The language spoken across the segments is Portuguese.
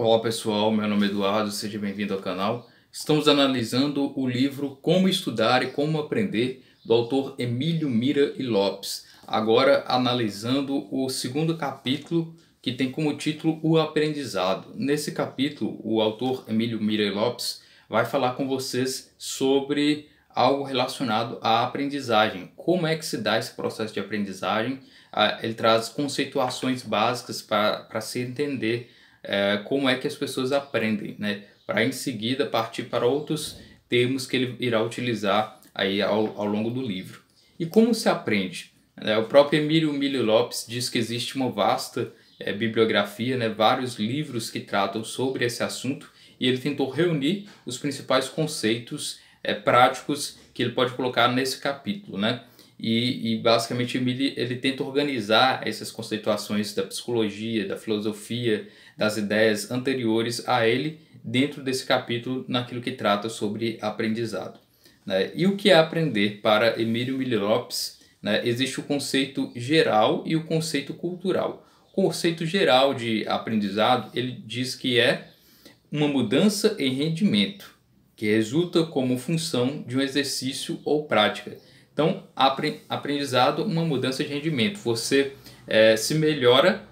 Olá pessoal, meu nome é Eduardo, seja bem-vindo ao canal. Estamos analisando o livro Como Estudar e Como Aprender, do autor Emílio Mira e Lopes. Agora analisando o segundo capítulo, que tem como título O Aprendizado. Nesse capítulo, o autor Emílio Mira e Lopes vai falar com vocês sobre algo relacionado à aprendizagem. Como é que se dá esse processo de aprendizagem? Ah, ele traz conceituações básicas para se entender é, como é que as pessoas aprendem, né? Para em seguida partir para outros termos que ele irá utilizar aí ao, ao longo do livro. E como se aprende? É, o próprio Emílio Milho Lopes diz que existe uma vasta é, bibliografia, né, vários livros que tratam sobre esse assunto, e ele tentou reunir os principais conceitos é, práticos que ele pode colocar nesse capítulo. Né? E, e basicamente ele, ele tenta organizar essas conceituações da psicologia, da filosofia, das ideias anteriores a ele dentro desse capítulo, naquilo que trata sobre aprendizado. Né? E o que é aprender? Para Emílio Miller Lopes, né, existe o conceito geral e o conceito cultural. O conceito geral de aprendizado, ele diz que é uma mudança em rendimento, que resulta como função de um exercício ou prática. Então, aprendizado, uma mudança de rendimento. Você é, se melhora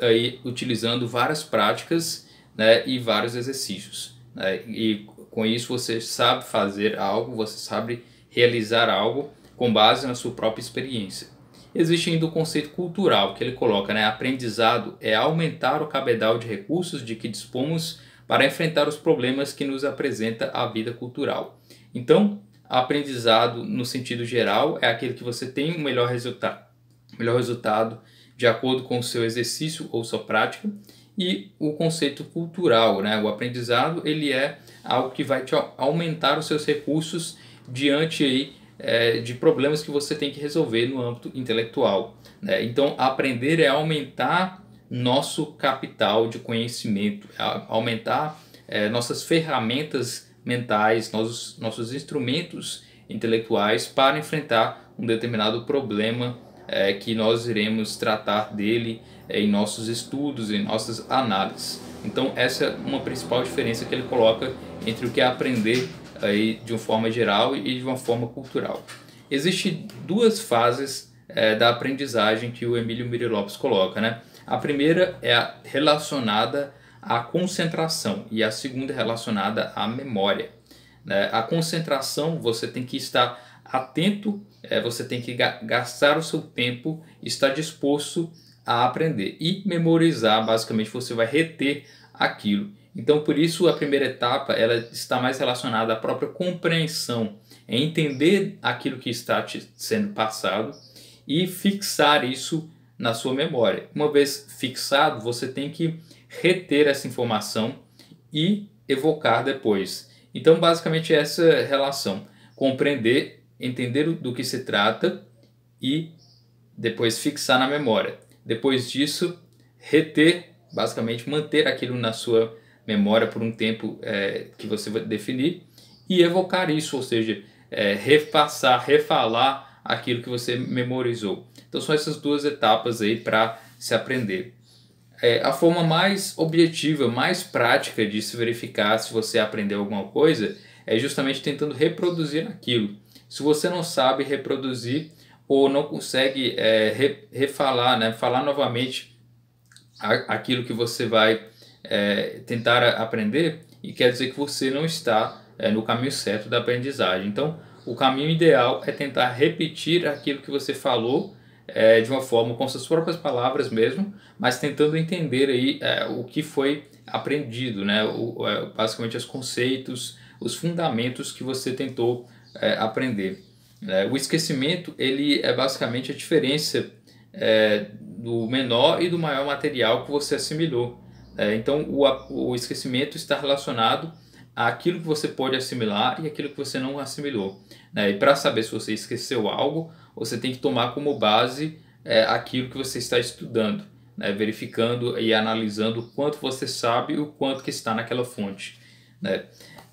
aí utilizando várias práticas né, e vários exercícios. Né, e com isso você sabe fazer algo, você sabe realizar algo com base na sua própria experiência. Existe ainda o conceito cultural que ele coloca, né? Aprendizado é aumentar o cabedal de recursos de que dispomos para enfrentar os problemas que nos apresenta a vida cultural. Então, aprendizado no sentido geral é aquele que você tem o um melhor resultado, melhor resultado de acordo com o seu exercício ou sua prática, e o conceito cultural, né? O aprendizado ele é algo que vai te aumentar os seus recursos diante aí, é, de problemas que você tem que resolver no âmbito intelectual. Né? Então, aprender é aumentar nosso capital de conhecimento, é aumentar é, nossas ferramentas mentais, nossos, nossos instrumentos intelectuais para enfrentar um determinado problema é, que nós iremos tratar dele é, em nossos estudos, em nossas análises. Então essa é uma principal diferença que ele coloca entre o que é aprender aí de uma forma geral e de uma forma cultural. Existem duas fases é, da aprendizagem que o Emílio Miri Lopes coloca, né? A primeira é a relacionada à concentração e a segunda é relacionada à memória. Né? A concentração você tem que estar atento é, você tem que ga gastar o seu tempo, estar disposto a aprender e memorizar. Basicamente, você vai reter aquilo. Então, por isso, a primeira etapa ela está mais relacionada à própria compreensão, é entender aquilo que está te sendo passado e fixar isso na sua memória. Uma vez fixado, você tem que reter essa informação e evocar depois. Então, basicamente, essa relação: compreender entender do que se trata e depois fixar na memória. Depois disso, reter, basicamente manter aquilo na sua memória por um tempo é, que você vai definir e evocar isso, ou seja, é, repassar, refalar aquilo que você memorizou. Então são essas duas etapas aí para se aprender. É, a forma mais objetiva, mais prática de se verificar se você aprendeu alguma coisa é justamente tentando reproduzir aquilo. Se você não sabe reproduzir ou não consegue é, re, refalar, né, falar novamente a, aquilo que você vai é, tentar aprender, e quer dizer que você não está é, no caminho certo da aprendizagem. Então, o caminho ideal é tentar repetir aquilo que você falou é, de uma forma com suas próprias palavras mesmo, mas tentando entender aí é, o que foi aprendido, né? O, é, basicamente os conceitos, os fundamentos que você tentou é, aprender. É, o esquecimento ele é basicamente a diferença é, do menor e do maior material que você assimilou. Né? então, o, o esquecimento está relacionado àquilo que você pode assimilar e aquilo que você não assimilou. Né? E para saber se você esqueceu algo, você tem que tomar como base é, aquilo que você está estudando. Né, verificando e analisando o quanto você sabe e o quanto que está naquela fonte. Né.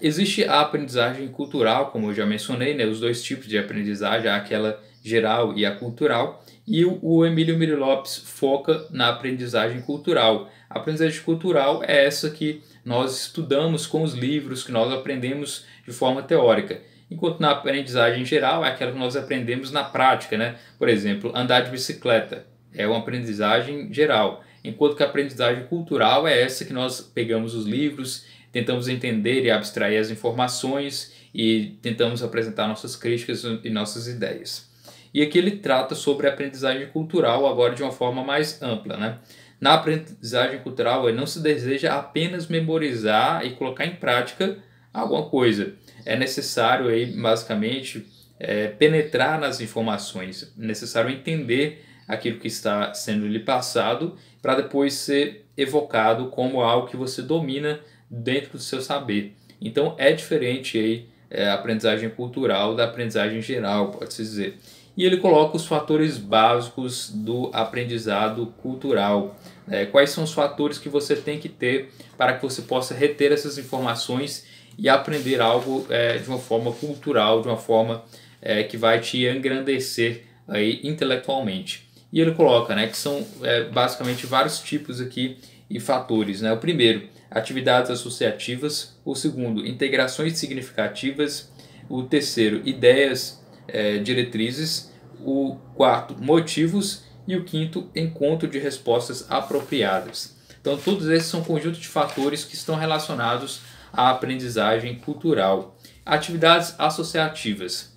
Existe a aprendizagem cultural, como eu já mencionei, né, os dois tipos de aprendizagem, aquela geral e a cultural, e o Emílio Miri Lopes foca na aprendizagem cultural. A aprendizagem cultural é essa que nós estudamos com os livros, que nós aprendemos de forma teórica. Enquanto na aprendizagem geral é aquela que nós aprendemos na prática, né? Por exemplo, andar de bicicleta é uma aprendizagem geral enquanto que a aprendizagem cultural é essa que nós pegamos os livros, tentamos entender e abstrair as informações e tentamos apresentar nossas críticas e nossas ideias. E aqui ele trata sobre a aprendizagem cultural agora de uma forma mais ampla, né? Na aprendizagem cultural, não se deseja apenas memorizar e colocar em prática alguma coisa. É necessário aí, basicamente, é, penetrar nas informações, é necessário entender aquilo que está sendo lhe passado para depois ser evocado como algo que você domina dentro do seu saber. Então é diferente aí é, a aprendizagem cultural da aprendizagem geral, pode-se dizer. E ele coloca os fatores básicos do aprendizado cultural. Né? Quais são os fatores que você tem que ter para que você possa reter essas informações e aprender algo é, de uma forma cultural, de uma forma é, que vai te engrandecer aí intelectualmente. E ele coloca né, que são é, basicamente vários tipos aqui e fatores. Né? O primeiro atividades associativas, o segundo, integrações significativas, o terceiro, ideias é, diretrizes, o quarto, motivos e o quinto, encontro de respostas apropriadas. Então, todos esses são conjuntos conjunto de fatores que estão relacionados à aprendizagem cultural. Atividades associativas.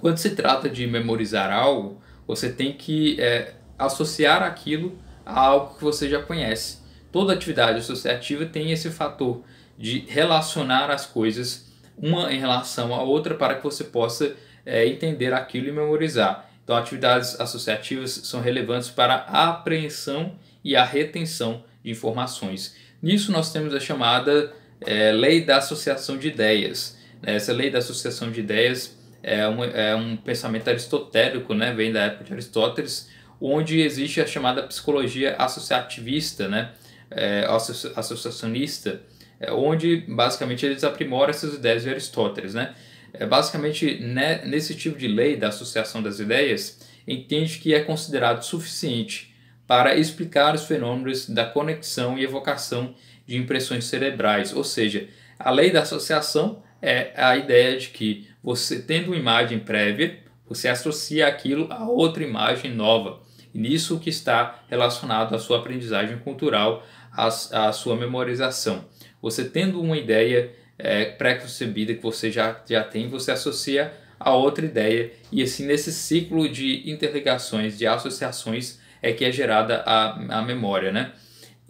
Quando se trata de memorizar algo, você tem que é, associar aquilo a algo que você já conhece toda atividade associativa tem esse fator de relacionar as coisas uma em relação à outra para que você possa é, entender aquilo e memorizar. Então, atividades associativas são relevantes para a apreensão e a retenção de informações. Nisso, nós temos a chamada é, lei da associação de ideias. Né? Essa lei da associação de ideias é um, é um pensamento aristotélico, né? vem da época de Aristóteles, onde existe a chamada psicologia associativista, né? é, associacionista, é, onde basicamente eles aprimoram essas ideias de Aristóteles. Né? É, basicamente, né, nesse tipo de lei da associação das ideias, entende que é considerado suficiente para explicar os fenômenos da conexão e evocação de impressões cerebrais, ou seja, a lei da associação é a ideia de que você tendo uma imagem prévia, você associa aquilo a outra imagem nova. E nisso que está relacionado à sua aprendizagem cultural, a, sua memorização. Você tendo uma ideia é, pré-concebida que você já, já tem, você associa a outra ideia e assim nesse ciclo de interligações, de associações é que é gerada a, a memória, né?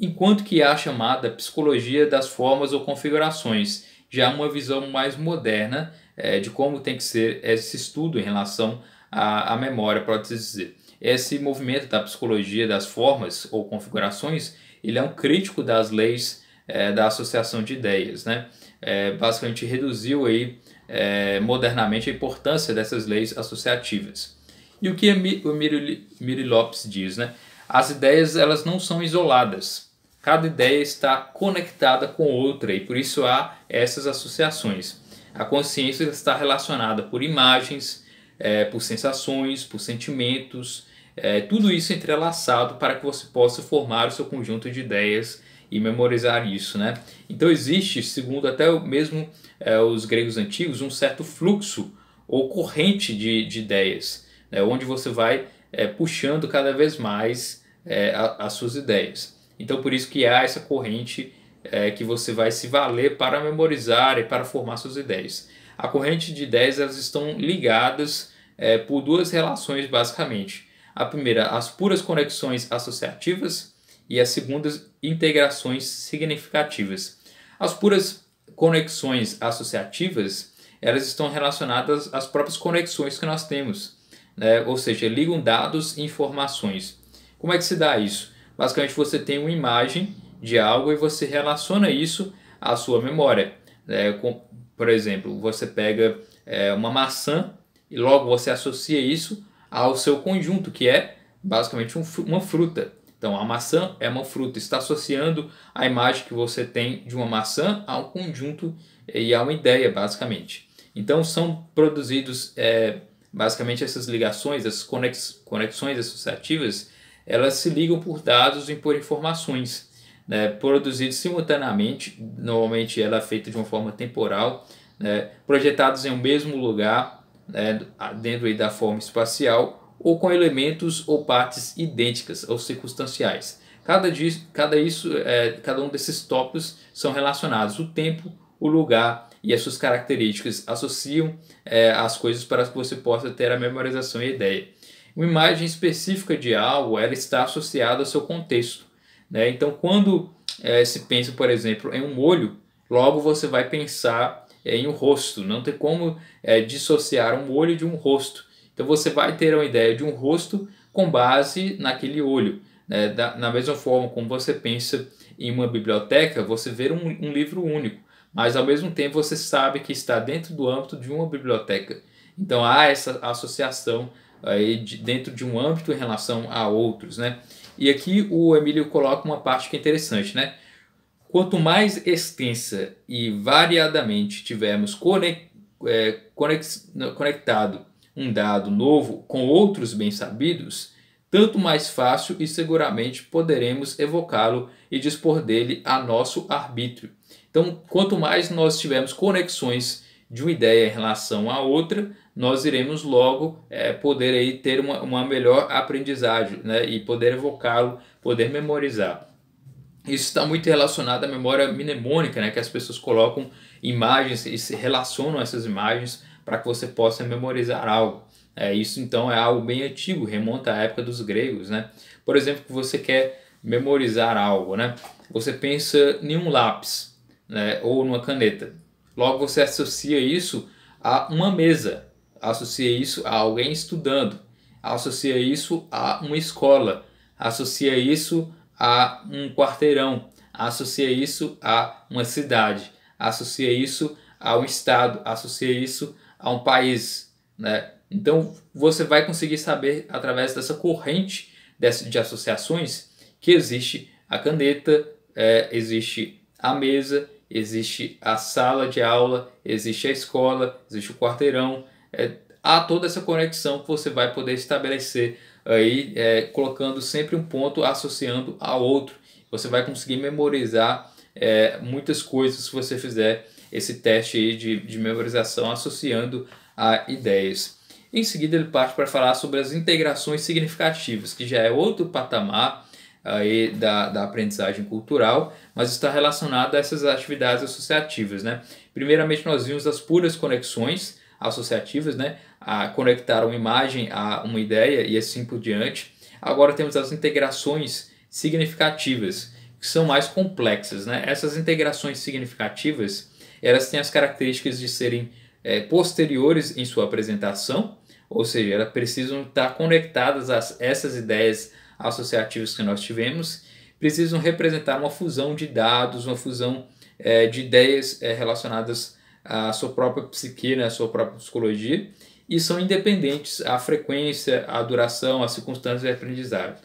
Enquanto que há a chamada psicologia das formas ou configurações, já uma visão mais moderna é, de como tem que ser esse estudo em relação à, à memória, pode-se assim dizer. Esse movimento da psicologia das formas ou configurações, ele é um crítico das leis é, da associação de ideias, né? É, basicamente reduziu aí é, modernamente a importância dessas leis associativas. E o que o Miri Lopes diz, né? As ideias elas não são isoladas. Cada ideia está conectada com outra e por isso há essas associações. A consciência está relacionada por imagens, é, por sensações, por sentimentos, é, tudo isso entrelaçado para que você possa formar o seu conjunto de ideias e memorizar isso, né? Então existe, segundo até mesmo é, os gregos antigos, um certo fluxo ou corrente de, de ideias, né? onde você vai é, puxando cada vez mais é, a, as suas ideias. Então por isso que há essa corrente é, que você vai se valer para memorizar e para formar suas ideias. A corrente de ideias elas estão ligadas é, por duas relações basicamente a primeira, as puras conexões associativas e as segundas, integrações significativas. As puras conexões associativas, elas estão relacionadas às próprias conexões que nós temos, né? ou seja, ligam dados e informações. Como é que se dá isso? Basicamente, você tem uma imagem de algo e você relaciona isso à sua memória. Né? por exemplo, você pega é, uma maçã e logo você associa isso ao seu conjunto, que é basicamente um, uma fruta. Então, a maçã é uma fruta, está associando a imagem que você tem de uma maçã a um conjunto eh, e a uma ideia, basicamente. Então, são produzidos é, basicamente essas ligações, essas conex, conexões associativas, elas se ligam por dados e por informações, né, produzidos simultaneamente, normalmente ela é feita de uma forma temporal, né, projetados em um mesmo lugar, né, dentro da forma espacial, ou com elementos ou partes idênticas ou circunstanciais. Cada, disso, cada, isso, é, cada um desses tópicos são relacionados. O tempo, o lugar e as suas características associam é, as coisas para que você possa ter a memorização e a ideia. Uma imagem específica de algo ela está associada ao seu contexto. Né? Então, quando é, se pensa, por exemplo, em um molho, logo você vai pensar é, em um rosto, não tem como é, dissociar um olho de um rosto. Então você vai ter uma ideia de um rosto com base naquele olho. Né? Da, na mesma forma como você pensa em uma biblioteca, você vê um, um livro único, mas ao mesmo tempo você sabe que está dentro do âmbito de uma biblioteca. Então há essa associação aí de, dentro de um âmbito em relação a outros, né? E aqui o Emílio coloca uma parte que é interessante, né? Quanto mais extensa e variadamente tivermos é, conectado um dado novo com outros bem sabidos, tanto mais fácil e seguramente poderemos evocá-lo e dispor dele a nosso arbítrio. Então, quanto mais nós tivermos conexões de uma ideia em relação a outra, nós iremos logo é, poder aí ter uma, uma melhor aprendizagem né? e poder evocá-lo, poder memorizar. Isso está muito relacionado à memória mnemônica, né, que as pessoas colocam imagens e se relacionam essas imagens para que você possa memorizar algo. É, isso então é algo bem antigo, remonta à época dos gregos. Né? Por exemplo, que você quer memorizar algo, né? você pensa em um lápis né? ou numa caneta. Logo você associa isso a uma mesa, associa isso a alguém estudando, associa isso a uma escola, associa isso a um quarteirão, associa isso a uma cidade, associa isso a um estado, associa isso a um país, né? Então você vai conseguir saber através dessa corrente de associações que existe a caneta, é, existe a mesa, existe a sala de aula, existe a escola, existe o quarteirão. É, há toda essa conexão que você vai poder estabelecer aí é, colocando sempre um ponto associando a outro. Você vai conseguir memorizar é, muitas coisas se você fizer esse teste de, de memorização associando a ideias. Em seguida, ele parte para falar sobre as integrações significativas, que já é outro patamar aí da, da aprendizagem cultural, mas está relacionado a essas atividades associativas. Né? Primeiramente, nós vimos as puras conexões, associativas, né? A conectar uma imagem a uma ideia e assim por diante. Agora temos as integrações significativas, que são mais complexas, né? Essas integrações significativas, elas têm as características de serem é, posteriores em sua apresentação, ou seja, elas precisam estar conectadas a essas ideias associativas que nós tivemos, precisam representar uma fusão de dados, uma fusão é, de ideias é, relacionadas a sua própria psique, né, a sua própria psicologia, e são independentes à frequência, à duração, às circunstâncias de aprendizado.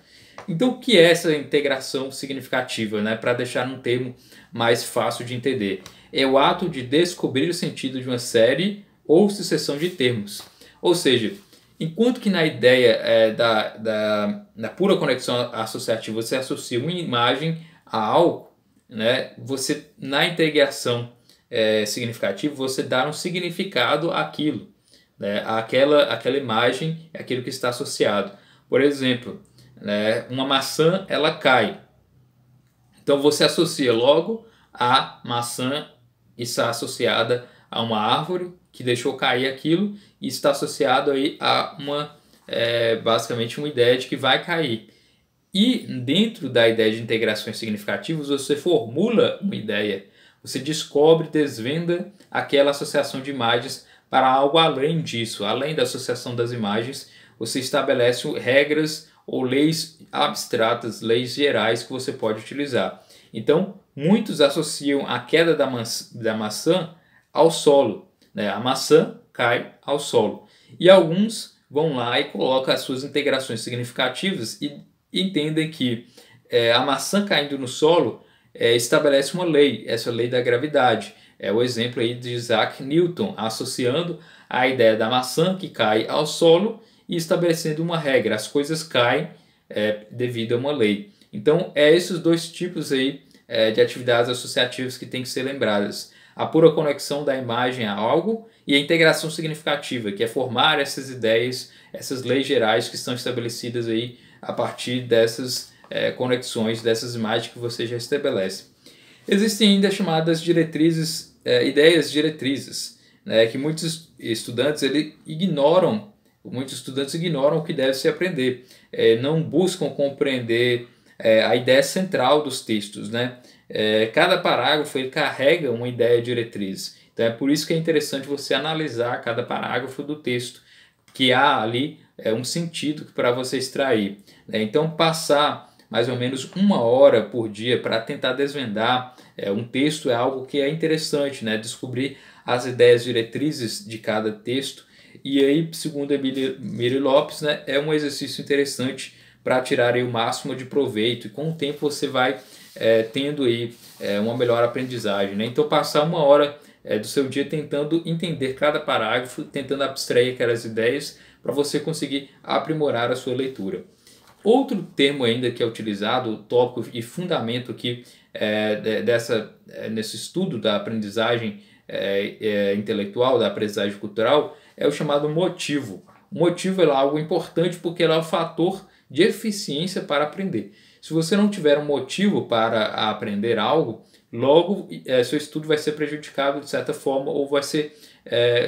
Então, o que é essa integração significativa, né, para deixar um termo mais fácil de entender? É o ato de descobrir o sentido de uma série ou sucessão de termos. Ou seja, enquanto que na ideia é, da, da, da pura conexão associativa você associa uma imagem a algo, né, você na integração é, significativo você dar um significado àquilo, né, àquela, àquela imagem, aquilo que está associado. Por exemplo, né, uma maçã ela cai. Então você associa logo a maçã está associada a uma árvore que deixou cair aquilo e está associado aí a uma é, basicamente uma ideia de que vai cair. E dentro da ideia de integrações significativas, você formula uma ideia você descobre, desvenda aquela associação de imagens para algo além disso, além da associação das imagens, você estabelece regras ou leis abstratas, leis gerais que você pode utilizar. Então, muitos associam a queda da, maçã, da maçã ao solo. Né? A maçã cai ao solo. E alguns vão lá e colocam as suas integrações significativas e entendem que é, a maçã caindo no solo é, estabelece uma lei, essa lei da gravidade. É o exemplo aí de Isaac Newton, associando a ideia da maçã que cai ao solo e estabelecendo uma regra, as coisas caem é, devido a uma lei. Então, é esses dois tipos aí é, de atividades associativas que têm que ser lembradas. A pura conexão da imagem a algo e a integração significativa, que é formar essas ideias, essas leis gerais que estão estabelecidas aí a partir dessas é, conexões dessas imagens que você já estabelece. Existem ainda chamadas diretrizes, é, ideias diretrizes, né, que muitos estudantes ele, ignoram, muitos estudantes ignoram o que deve se aprender, é, não buscam compreender é, a ideia central dos textos. Né? É, cada parágrafo ele carrega uma ideia diretriz. Então é por isso que é interessante você analisar cada parágrafo do texto, que há ali é, um sentido para você extrair. Né? Então passar mais ou menos uma hora por dia para tentar desvendar é, um texto é algo que é interessante, né? Descobrir as ideias diretrizes de cada texto. E aí, segundo Emílio, Emílio Lopes, né, é um exercício interessante para tirar aí, o máximo de proveito. E com o tempo você vai é, tendo aí é, uma melhor aprendizagem. Né? Então, passar uma hora é, do seu dia tentando entender cada parágrafo, tentando abstrair aquelas ideias para você conseguir aprimorar a sua leitura. Outro termo ainda que é utilizado, tópico e fundamento aqui é, dessa, é, nesse estudo da aprendizagem é, é, intelectual, da aprendizagem cultural, é o chamado motivo. O motivo é algo importante porque ele é o um fator de eficiência para aprender. Se você não tiver um motivo para aprender algo, logo é, seu estudo vai ser prejudicado de certa forma ou vai ser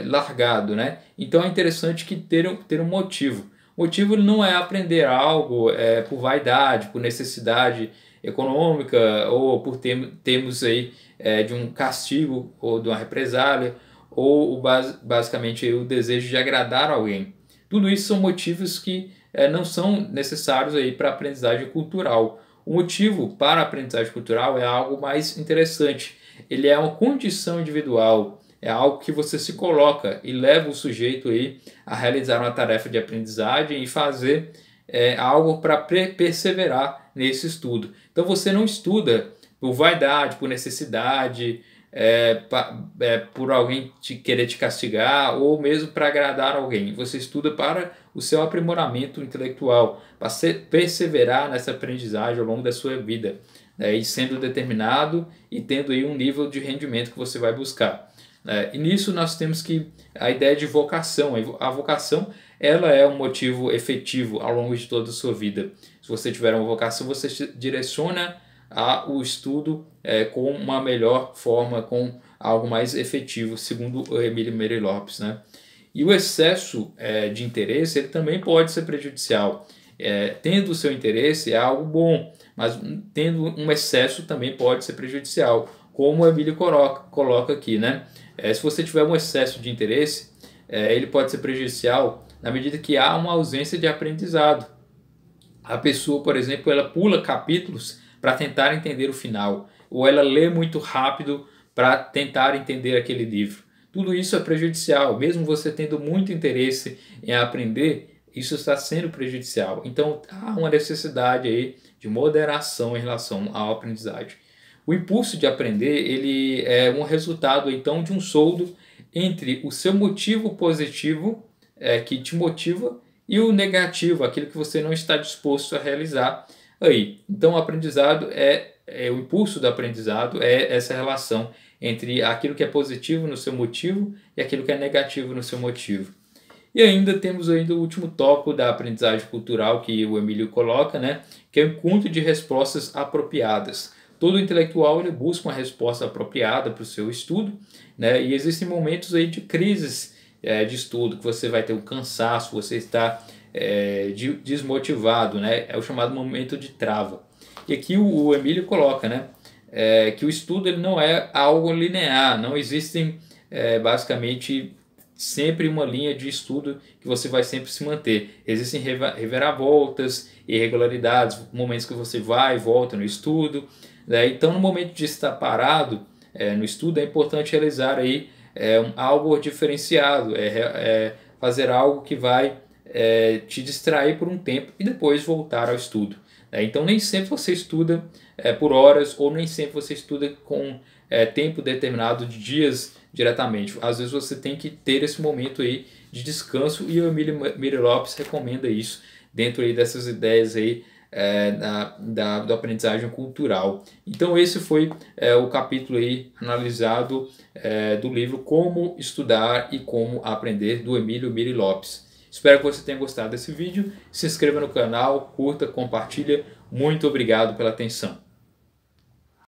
largado. Né? Então é interessante que ter, ter um motivo. O motivo não é aprender algo é, por vaidade, por necessidade econômica ou por ter, termos aí é, de um castigo ou de uma represália ou o bas, basicamente o desejo de agradar alguém. Tudo isso são motivos que é, não são necessários aí para a aprendizagem cultural. O motivo para a aprendizagem cultural é algo mais interessante. Ele é uma condição individual é algo que você se coloca e leva o sujeito aí a realizar uma tarefa de aprendizagem e fazer é, algo para perseverar nesse estudo. Então você não estuda por vaidade, por necessidade, é, é, por alguém te, querer te castigar ou mesmo para agradar alguém. Você estuda para o seu aprimoramento intelectual, para perseverar nessa aprendizagem ao longo da sua vida, né, e sendo determinado e tendo aí um nível de rendimento que você vai buscar. É, e nisso nós temos que a ideia de vocação. A vocação ela é um motivo efetivo ao longo de toda a sua vida. Se você tiver uma vocação, você se direciona a o estudo é, com uma melhor forma, com algo mais efetivo, segundo o Emílio Meire Lopes. Né? E o excesso é, de interesse ele também pode ser prejudicial. É, tendo o seu interesse é algo bom, mas tendo um excesso também pode ser prejudicial, como o Emílio coloca, coloca aqui, né? É, se você tiver um excesso de interesse, é, ele pode ser prejudicial na medida que há uma ausência de aprendizado. A pessoa, por exemplo, ela pula capítulos para tentar entender o final, ou ela lê muito rápido para tentar entender aquele livro. Tudo isso é prejudicial, mesmo você tendo muito interesse em aprender, isso está sendo prejudicial. Então há uma necessidade aí de moderação em relação à aprendizagem. O impulso de aprender ele é um resultado então de um soldo entre o seu motivo positivo é, que te motiva e o negativo, aquilo que você não está disposto a realizar aí. Então, o aprendizado é, é o impulso do aprendizado é essa relação entre aquilo que é positivo no seu motivo e aquilo que é negativo no seu motivo. E ainda temos ainda o último tópico da aprendizagem cultural que o Emílio coloca, né, que é o encontro de respostas apropriadas. Todo intelectual ele busca uma resposta apropriada para o seu estudo, né? E existem momentos aí de crises é, de estudo que você vai ter um cansaço, você está é, de, desmotivado, né? É o chamado momento de trava. E aqui o, o Emílio coloca, né? É, que o estudo ele não é algo linear, não existem é, basicamente sempre uma linha de estudo que você vai sempre se manter. Existem reviravoltas, irregularidades, momentos que você vai e volta no estudo, né? Então, no momento de estar parado é, no estudo, é importante realizar aí é, um, algo diferenciado, é, é, fazer algo que vai é, te distrair por um tempo e depois voltar ao estudo. Né? Então, nem sempre você estuda é, por horas ou nem sempre você estuda com é, tempo determinado de dias diretamente. Às vezes você tem que ter esse momento aí de descanso e o Emílio Miri Lopes recomenda isso dentro aí dessas ideias aí é, da, da, da, aprendizagem cultural. Então esse foi é, o capítulo aí analisado é, do livro Como Estudar e Como Aprender, do Emílio Miri Lopes. Espero que você tenha gostado desse vídeo. Se inscreva no canal, curta, compartilha. Muito obrigado pela atenção.